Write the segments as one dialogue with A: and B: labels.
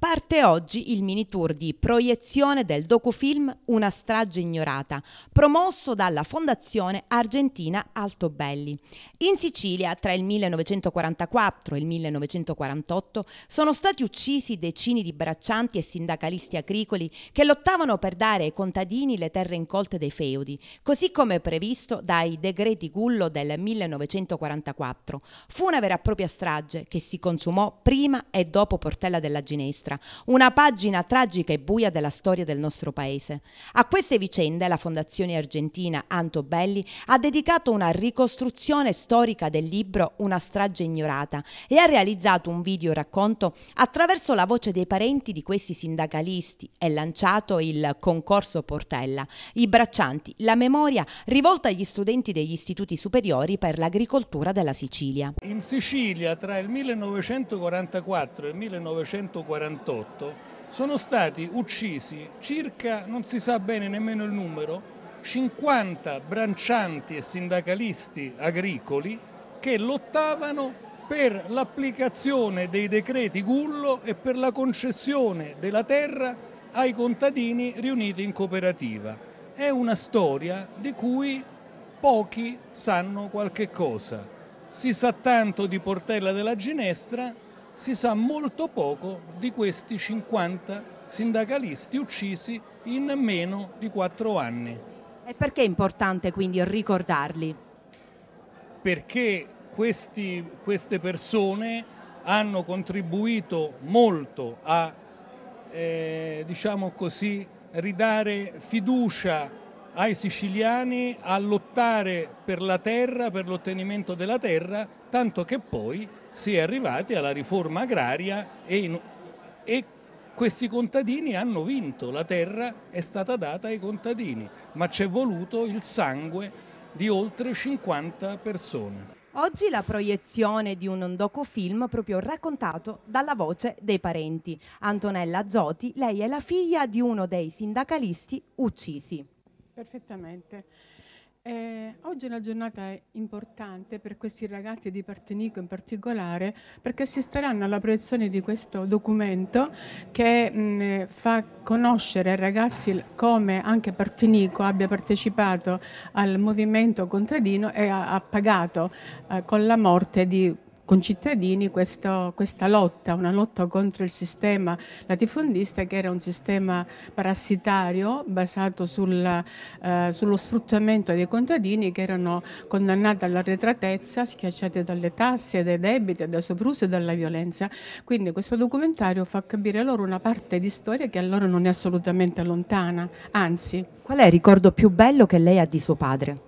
A: Parte oggi il mini tour di proiezione del docufilm Una strage ignorata, promosso dalla Fondazione Argentina Altobelli. In Sicilia, tra il 1944 e il 1948, sono stati uccisi decine di braccianti e sindacalisti agricoli che lottavano per dare ai contadini le terre incolte dei feudi, così come previsto dai decreti Gullo del 1944. Fu una vera e propria strage che si consumò prima e dopo Portella della Ginestra sinistra, una pagina tragica e buia della storia del nostro paese. A queste vicende la Fondazione Argentina Anto Belli ha dedicato una ricostruzione storica del libro Una strage ignorata e ha realizzato un video racconto attraverso la voce dei parenti di questi sindacalisti e lanciato il concorso Portella, i braccianti, la memoria rivolta agli studenti degli istituti superiori per l'agricoltura della Sicilia.
B: In Sicilia tra il 1944 e il 1948 1948 sono stati uccisi circa, non si sa bene nemmeno il numero, 50 brancianti e sindacalisti agricoli che lottavano per l'applicazione dei decreti Gullo e per la concessione della terra ai contadini riuniti in cooperativa. È una storia di cui pochi sanno qualche cosa. Si sa tanto di Portella della Ginestra, si sa molto poco di questi 50 sindacalisti uccisi in meno di 4 anni.
A: E perché è importante quindi ricordarli?
B: Perché questi, queste persone hanno contribuito molto a, eh, diciamo così, ridare fiducia ai siciliani a lottare per la terra, per l'ottenimento della terra, tanto che poi si è arrivati alla riforma agraria e, in, e questi contadini hanno vinto, la terra è stata data ai contadini, ma c'è voluto il sangue di oltre 50 persone. Oggi
A: la proiezione di un docufilm proprio raccontato dalla voce dei parenti. Antonella Zoti, lei è la figlia di uno dei sindacalisti uccisi.
C: Perfettamente. Eh, oggi è una giornata importante per questi ragazzi di Partenico in particolare perché assisteranno alla proiezione di questo documento che mh, mm, fa conoscere ai ragazzi come anche Partenico abbia partecipato al movimento contadino e ha, ha pagato eh, con la morte di concittadini questo, questa lotta, una lotta contro il sistema latifondista che era un sistema parassitario basato sul, eh, sullo sfruttamento dei contadini che erano condannati all'arretratezza, schiacciati dalle tasse, dai debiti, dai soprusi e dalla violenza. Quindi questo documentario fa capire loro una parte di storia che a loro non è assolutamente lontana, anzi.
A: Qual è il ricordo più bello che lei ha di suo padre?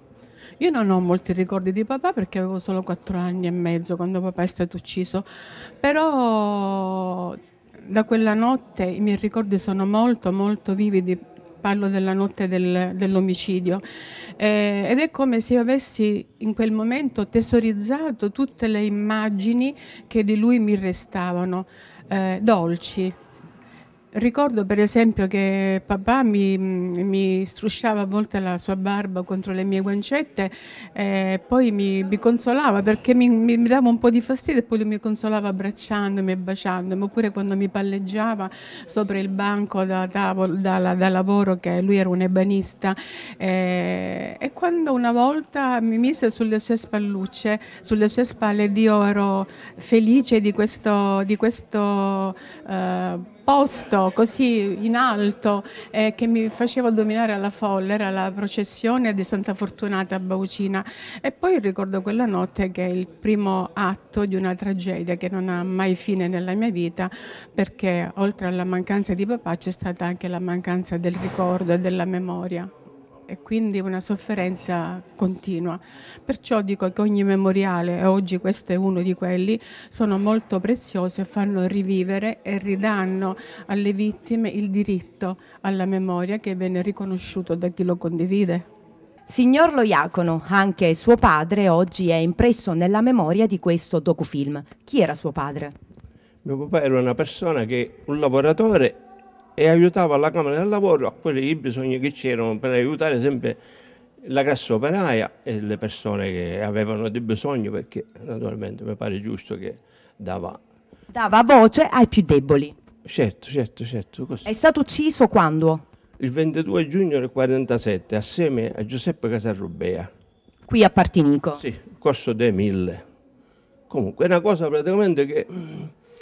C: Io non ho molti ricordi di papà perché avevo solo 4 anni e mezzo quando papà è stato ucciso, però da quella notte i miei ricordi sono molto molto vividi, parlo della notte del, dell'omicidio eh, ed è come se io avessi in quel momento tesorizzato tutte le immagini che di lui mi restavano, eh, dolci, Ricordo per esempio che papà mi, mi, strusciava a volte la sua barba contro le mie guancette e eh, poi mi, mi consolava perché mi, mi, dava un po' di fastidio e poi mi consolava abbracciandomi e baciandomi oppure quando mi palleggiava sopra il banco da, tavolo, da, da lavoro che lui era un ebanista e, eh, e quando una volta mi mise sulle sue spallucce, sulle sue spalle io ero felice di questo, di questo eh, posto così in alto eh, che mi facevo dominare alla folla, era la processione di Santa Fortunata a Baucina e poi ricordo quella notte che è il primo atto di una tragedia che non ha mai fine nella mia vita perché oltre alla mancanza di papà c'è stata anche la mancanza del ricordo e della memoria e quindi una sofferenza continua. Perciò dico che ogni memoriale, e oggi questo è uno di quelli, sono molto preziosi e fanno rivivere e ridanno alle vittime il diritto alla memoria che viene riconosciuto da chi lo condivide.
A: Signor Lo Iacono, anche suo padre oggi è impresso nella memoria di questo docufilm. Chi era suo padre?
D: Mio papà era una persona che, un lavoratore e aiutava la Camera del Lavoro a quelli bisogni che c'erano per aiutare sempre la classe operaia e le persone che avevano dei bisogni perché naturalmente mi pare giusto che dava...
A: Dava voce
D: ai più deboli. Certo, certo, certo. Così. È
A: stato ucciso quando?
D: Il 22 giugno del 1947 assieme a Giuseppe Casarrubea. Qui a Partinico? Sì, costo dei Mille. Comunque è una cosa praticamente che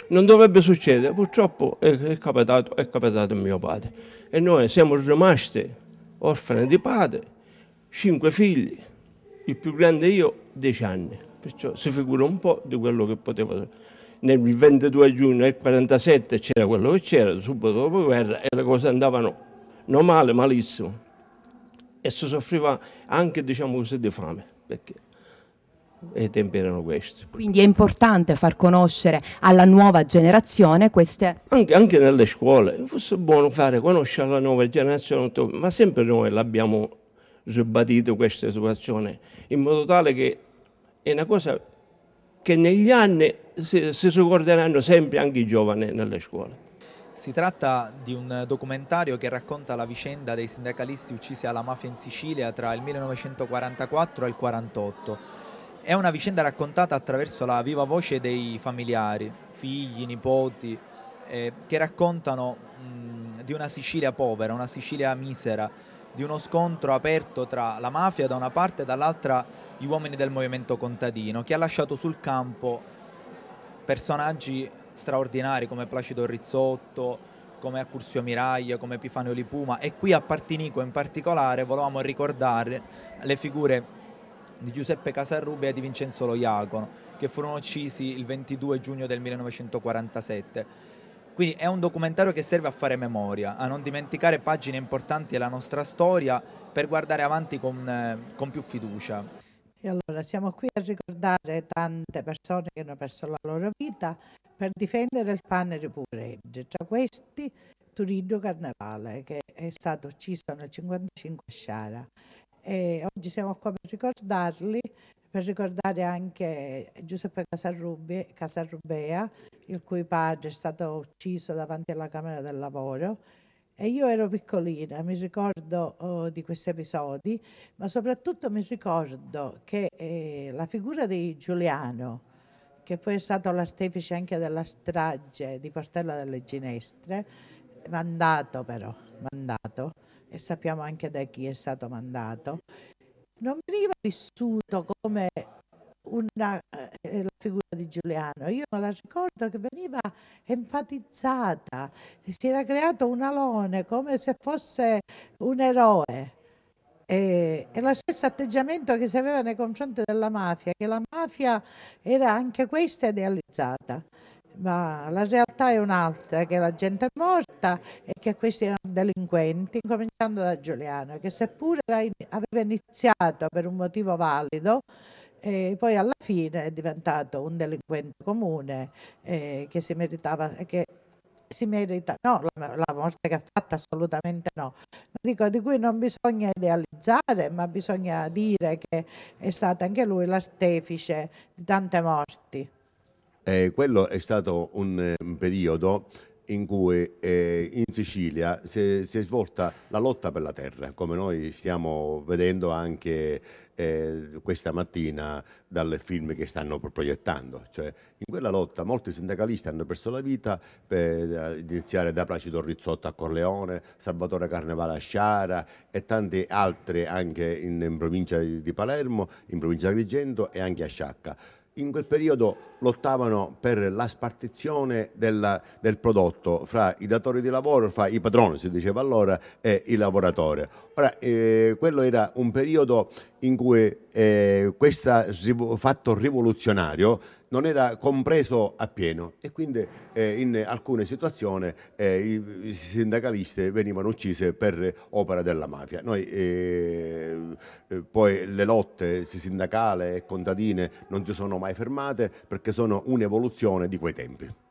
D: non dovrebbe succedere, purtroppo è, capitato, è capitato a mio padre. E noi siamo rimasti orfani di padre, cinque figli, il più grande io, dieci anni. Perciò si figura un po' di quello che poteva essere nel 22 giugno del 47 c'era quello che c'era, subito dopo la guerra, e le cose andavano non male, malissimo. E si soffriva anche, diciamo così, di fame, perché e temperano questo.
A: Quindi è importante far conoscere alla nuova generazione queste...
D: Anche, anche nelle scuole, fosse buono fare conoscere alla nuova generazione, ma sempre noi l'abbiamo ribadito questa situazione, in modo tale che è una cosa che negli anni si, si ricorderanno sempre anche i giovani nelle scuole.
E: Si tratta di un documentario che racconta la vicenda dei sindacalisti uccisi alla mafia in Sicilia tra il 1944 e il 1948 è una vicenda raccontata attraverso la viva voce dei familiari, figli, nipoti, eh, che raccontano mh, di una Sicilia povera, una Sicilia misera, di uno scontro aperto tra la mafia da una parte e dall'altra gli uomini del movimento contadino, che ha lasciato sul campo personaggi straordinari come Placido Rizzotto, come Accursio Miraglia, come Epifanio Lipuma e qui a Partinico in particolare volevamo ricordare le figure di Giuseppe Casarrubi e di Vincenzo Loiacono, che furono uccisi il 22 giugno del 1947. Quindi è un documentario che serve a fare memoria, a non dimenticare pagine importanti della nostra storia per guardare avanti con, eh, con più fiducia.
F: E allora siamo qui a ricordare tante persone che hanno perso la loro vita per difendere il pane Repuregge. Tra questi Turiddu Carnevale, che è stato ucciso nel 1955 a Sciara e oggi siamo qua per ricordarli, per ricordare anche Giuseppe Casarrubi, Casarrubea, il cui padre è stato ucciso davanti alla Camera del Lavoro. E io ero piccolina, mi ricordo oh, di questi episodi, ma soprattutto mi ricordo che eh, la figura di Giuliano, che poi è stato l'artefice anche della strage di Portella delle Ginestre, mandato però, mandato, e sappiamo anche da chi è stato mandato, non veniva vissuto come una, eh, la figura di Giuliano, io me la ricordo che veniva enfatizzata, si era creato un alone come se fosse un eroe. E, e lo stesso atteggiamento che si aveva nei confronti della mafia, che la mafia era anche questa idealizzata ma la realtà è un'altra, che la gente è morta e che questi erano delinquenti, cominciando da Giuliano, che seppure aveva iniziato per un motivo valido, e poi alla fine è diventato un delinquente comune eh, che si meritava, che si merita, no, la, la, morte che ha fatto assolutamente no, Dico, di cui non bisogna idealizzare, ma bisogna dire che è stato anche lui l'artefice di tante morti.
G: Eh, quello è stato un, eh, un periodo in cui eh, in Sicilia si è, si è, svolta la lotta per la terra, come noi stiamo vedendo anche eh, questa mattina dal film che stanno proiettando. Cioè, in quella lotta molti sindacalisti hanno perso la vita, per eh, iniziare da Placido Rizzotto a Corleone, Salvatore Carnevale a Sciara e tante altre anche in, in provincia di Palermo, in provincia di Agrigento e anche a Sciacca in quel periodo lottavano per la spartizione del, del, prodotto fra i datori di lavoro, fra i padroni si diceva allora, e i lavoratori. Ora, eh, quello era un periodo in cui eh, questo fatto rivoluzionario non era compreso appieno e quindi eh, in alcune situazioni eh, i sindacalisti venivano uccisi per opera della mafia. Noi eh, eh, poi le lotte sindacali e contadine non si sono mai fermate perché sono un'evoluzione di quei tempi.